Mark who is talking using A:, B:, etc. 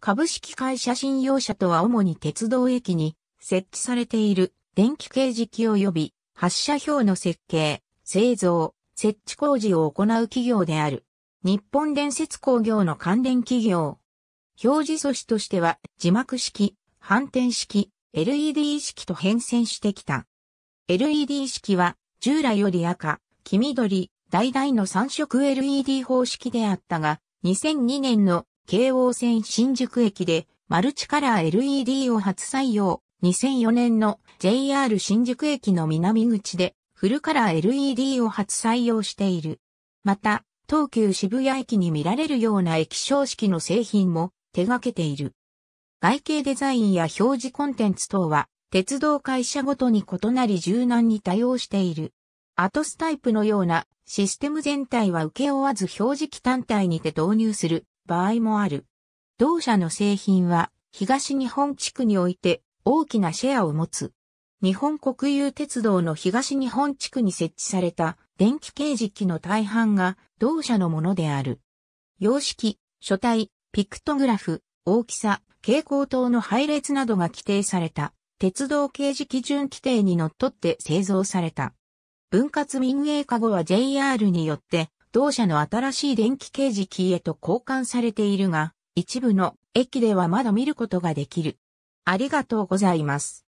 A: 株式会社信用社とは主に鉄道駅に設置されている電気掲示器及び発射表の設計、製造、設置工事を行う企業である。日本電設工業の関連企業。表示素子としては字幕式、反転式、LED 式と変遷してきた。LED 式は従来より赤、黄緑、橙の3色 LED 方式であったが、2002年の京王線新宿駅でマルチカラー LED を初採用。2004年の JR 新宿駅の南口でフルカラー LED を初採用している。また、東急渋谷駅に見られるような液晶式の製品も手掛けている。外形デザインや表示コンテンツ等は鉄道会社ごとに異なり柔軟に対応している。アトスタイプのようなシステム全体は請け負わず表示器単体にて導入する場合もある。同社の製品は東日本地区において大きなシェアを持つ。日本国有鉄道の東日本地区に設置された電気掲示機の大半が同社のものである。様式、書体、ピクトグラフ、大きさ、蛍光灯の配列などが規定された鉄道掲示基準規定にのっとって製造された。分割民営化後は JR によって同社の新しい電気掲示機へと交換されているが、一部の駅ではまだ見ることができる。ありがとうございます。